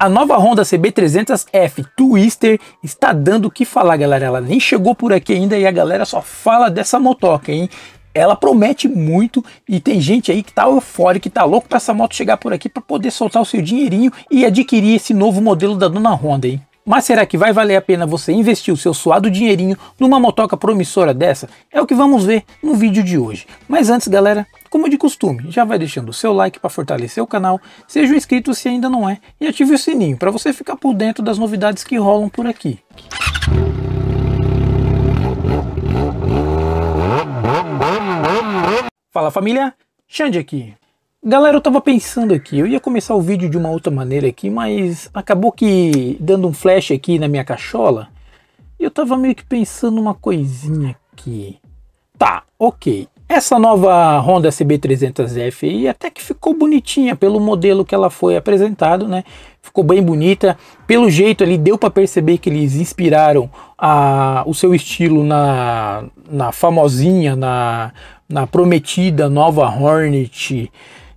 A nova Honda CB300F Twister está dando o que falar, galera. Ela nem chegou por aqui ainda e a galera só fala dessa motoca, hein? Ela promete muito e tem gente aí que tá eufórica, que tá louco para essa moto chegar por aqui para poder soltar o seu dinheirinho e adquirir esse novo modelo da Dona Honda, hein? Mas será que vai valer a pena você investir o seu suado dinheirinho numa motoca promissora dessa? É o que vamos ver no vídeo de hoje. Mas antes, galera, como de costume, já vai deixando o seu like para fortalecer o canal, seja inscrito se ainda não é e ative o sininho para você ficar por dentro das novidades que rolam por aqui. Fala família, Xande aqui. Galera, eu tava pensando aqui, eu ia começar o vídeo de uma outra maneira aqui, mas acabou que dando um flash aqui na minha cachola, eu tava meio que pensando uma coisinha aqui. Tá, ok. Essa nova Honda CB300F aí até que ficou bonitinha pelo modelo que ela foi apresentado, né? Ficou bem bonita. Pelo jeito ali deu para perceber que eles inspiraram a, o seu estilo na, na famosinha, na, na prometida nova Hornet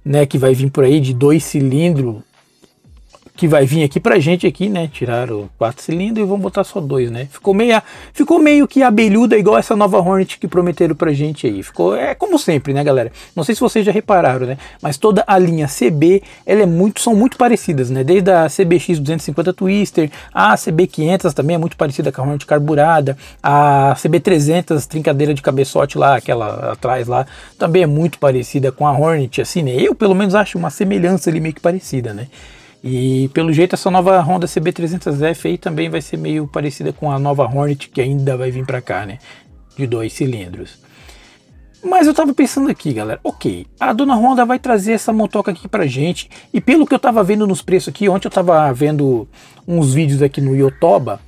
né, que vai vir por aí de dois cilindros que vai vir aqui pra gente aqui, né? Tiraram quatro cilindros e vão botar só dois, né? Ficou meio, ficou meio que abelhuda igual essa nova Hornet que prometeram pra gente aí. Ficou, é como sempre, né, galera? Não sei se vocês já repararam, né? Mas toda a linha CB, ela é muito, são muito parecidas, né? Desde a CBX 250 Twister, a CB 500 também é muito parecida com a Hornet carburada, a CB 300 trincadeira de cabeçote lá, aquela atrás lá, também é muito parecida com a Hornet, assim, né? Eu pelo menos acho uma semelhança ali meio que parecida, né? E pelo jeito essa nova Honda CB300F aí também vai ser meio parecida com a nova Hornet que ainda vai vir para cá, né? De dois cilindros. Mas eu tava pensando aqui, galera, ok, a dona Honda vai trazer essa motoca aqui pra gente, e pelo que eu tava vendo nos preços aqui, ontem eu tava vendo uns vídeos aqui no Yotoba,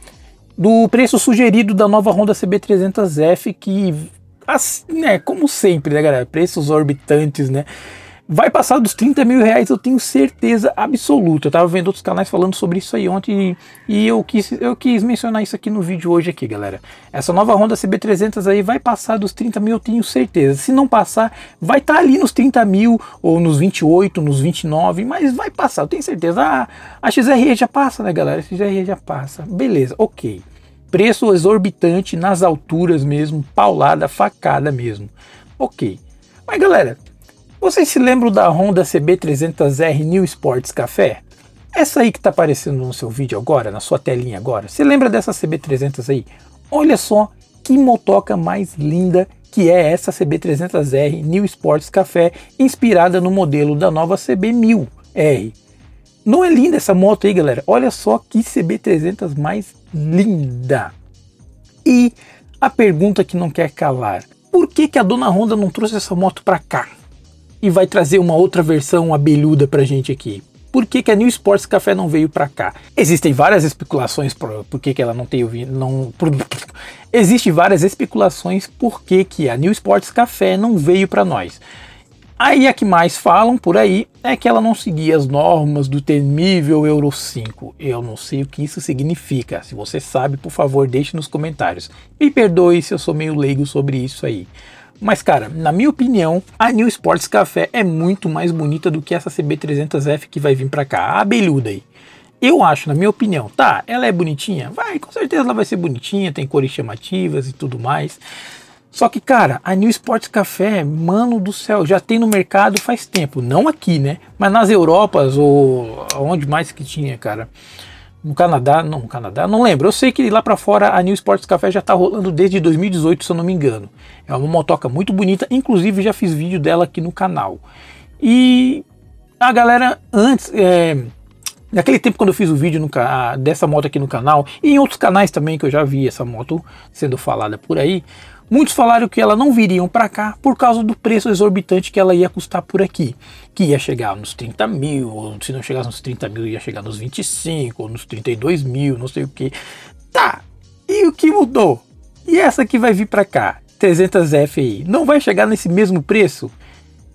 do preço sugerido da nova Honda CB300F, que, assim, né, como sempre, né, galera, preços orbitantes, né, Vai passar dos 30 mil reais, eu tenho certeza absoluta. Eu tava vendo outros canais falando sobre isso aí ontem e, e eu, quis, eu quis mencionar isso aqui no vídeo hoje aqui, galera. Essa nova Honda CB300 aí vai passar dos 30 mil, eu tenho certeza. Se não passar, vai estar tá ali nos 30 mil ou nos 28, nos 29, mas vai passar, eu tenho certeza. Ah, a XRE já passa, né, galera? A XRE já passa. Beleza, ok. Preço exorbitante nas alturas mesmo, paulada, facada mesmo. Ok. Mas, galera, vocês se lembram da Honda CB300R New Sports Café? Essa aí que está aparecendo no seu vídeo agora, na sua telinha agora. Você lembra dessa CB300 aí? Olha só que motoca mais linda que é essa CB300R New Sports Café, inspirada no modelo da nova CB1000R. Não é linda essa moto aí, galera? Olha só que CB300 mais linda! E a pergunta que não quer calar, por que, que a dona Honda não trouxe essa moto para cá? e vai trazer uma outra versão abelhuda para gente aqui. Por que, que a New Sports Café não veio para cá? Existem várias especulações por, por que, que ela não tem ouvido. Não, por, Existem várias especulações por que, que a New Sports Café não veio para nós. Aí a que mais falam por aí é que ela não seguia as normas do temível Euro 5. Eu não sei o que isso significa. Se você sabe, por favor, deixe nos comentários. Me perdoe se eu sou meio leigo sobre isso aí. Mas, cara, na minha opinião, a New Sports Café é muito mais bonita do que essa CB300F que vai vir pra cá, a abelhuda aí. Eu acho, na minha opinião, tá, ela é bonitinha? Vai, com certeza ela vai ser bonitinha, tem cores chamativas e tudo mais. Só que, cara, a New Sports Café, mano do céu, já tem no mercado faz tempo. Não aqui, né? Mas nas Europas ou onde mais que tinha, cara no Canadá, não, no Canadá, não lembro. Eu sei que lá para fora a New Sports Café já está rolando desde 2018, se eu não me engano. É uma motoca muito bonita, inclusive já fiz vídeo dela aqui no canal. E a galera antes, é, naquele tempo quando eu fiz o vídeo no, a, dessa moto aqui no canal e em outros canais também que eu já vi essa moto sendo falada por aí, Muitos falaram que ela não viriam para cá por causa do preço exorbitante que ela ia custar por aqui, que ia chegar nos 30 mil, ou se não chegasse nos 30 mil, ia chegar nos 25, ou nos 32 mil, não sei o que. Tá, e o que mudou? E essa que vai vir para cá, 300 FI, não vai chegar nesse mesmo preço?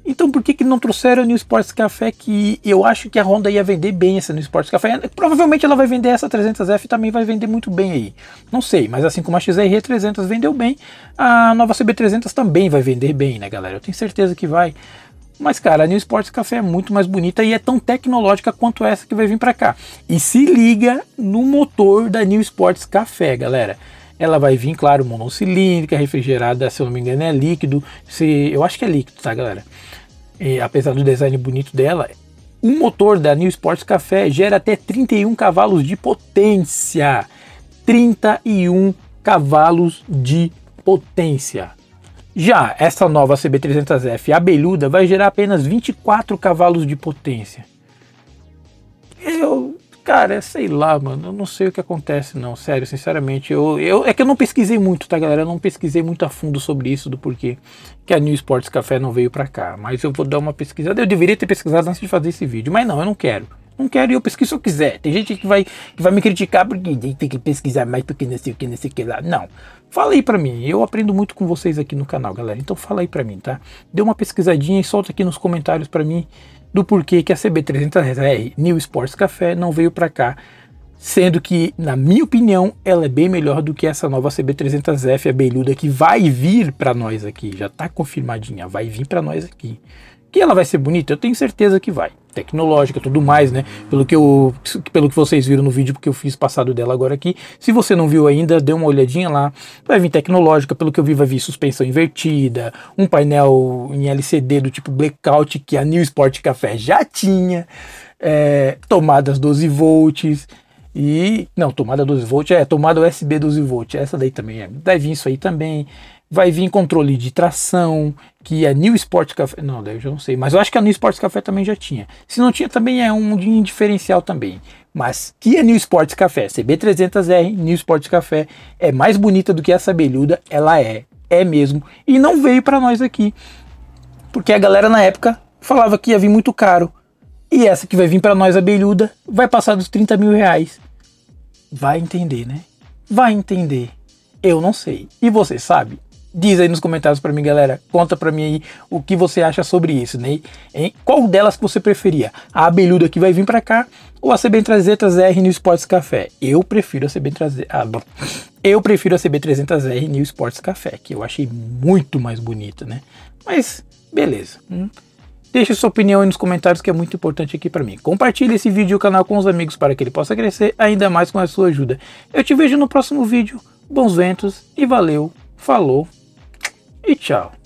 Então por que, que não trouxeram a New Sports Café que eu acho que a Honda ia vender bem essa New Sports Café? Provavelmente ela vai vender essa 300F e também vai vender muito bem aí. Não sei, mas assim como a XR300 vendeu bem, a nova CB300 também vai vender bem, né galera? Eu tenho certeza que vai. Mas, cara, a New Sports Café é muito mais bonita e é tão tecnológica quanto essa que vai vir para cá. E se liga no motor da New Sports Café, galera. Ela vai vir, claro, monocilíndrica, refrigerada, se eu não me engano, é líquido. Se, eu acho que é líquido, tá, galera? E, apesar do design bonito dela, o motor da New Sports Café gera até 31 cavalos de potência. 31 cavalos de potência. Já essa nova CB300F abelhuda vai gerar apenas 24 cavalos de potência. Cara, é, sei lá, mano. Eu não sei o que acontece, não. Sério, sinceramente. Eu, eu, é que eu não pesquisei muito, tá, galera? Eu não pesquisei muito a fundo sobre isso, do porquê que a New Sports Café não veio pra cá. Mas eu vou dar uma pesquisada. Eu deveria ter pesquisado antes de fazer esse vídeo, mas não, eu não quero. Não quero e eu pesquiso se eu quiser. Tem gente que vai, que vai me criticar porque tem que pesquisar mais porque não sei o que, não sei o que lá. Não. Fala aí pra mim. Eu aprendo muito com vocês aqui no canal, galera. Então fala aí pra mim, tá? Dê uma pesquisadinha e solta aqui nos comentários pra mim do porquê que a CB300R New Sports Café não veio para cá, sendo que, na minha opinião, ela é bem melhor do que essa nova CB300F abelhuda que vai vir para nós aqui, já está confirmadinha, vai vir para nós aqui. Que ela vai ser bonita? Eu tenho certeza que vai tecnológica, tudo mais, né? Pelo que eu, pelo que vocês viram no vídeo porque eu fiz passado dela agora aqui. Se você não viu ainda, dê uma olhadinha lá. Vai vir tecnológica, pelo que eu vi, vai vir suspensão invertida, um painel em LCD do tipo blackout que a New Sport Café já tinha, é, tomadas 12 volts. E não, tomada 12 volts, é tomada USB 12 volts, essa daí também é. Deve vir isso aí também vai vir controle de tração, que a New Sport Café, não, daí eu já não sei, mas eu acho que a New Sport Café também já tinha. Se não tinha, também é um diferencial também. Mas que a New Sport Café, CB300R, New Sport Café, é mais bonita do que essa abelhuda, ela é, é mesmo. E não veio para nós aqui, porque a galera na época falava que ia vir muito caro. E essa que vai vir para nós a abelhuda vai passar dos 30 mil reais. Vai entender, né? Vai entender. Eu não sei. E você sabe? Diz aí nos comentários para mim, galera. Conta para mim aí o que você acha sobre isso, né? Hein? Qual delas que você preferia? A abelhuda que vai vir para cá ou a CB300R New Sports Café? Eu prefiro a CB300... Ah, bom. Eu prefiro a CB300R New Sports Café, que eu achei muito mais bonita, né? Mas, beleza. Hum. Deixe sua opinião aí nos comentários que é muito importante aqui para mim. Compartilhe esse vídeo e o canal com os amigos para que ele possa crescer ainda mais com a sua ajuda. Eu te vejo no próximo vídeo. Bons ventos e valeu. Falou e tchau.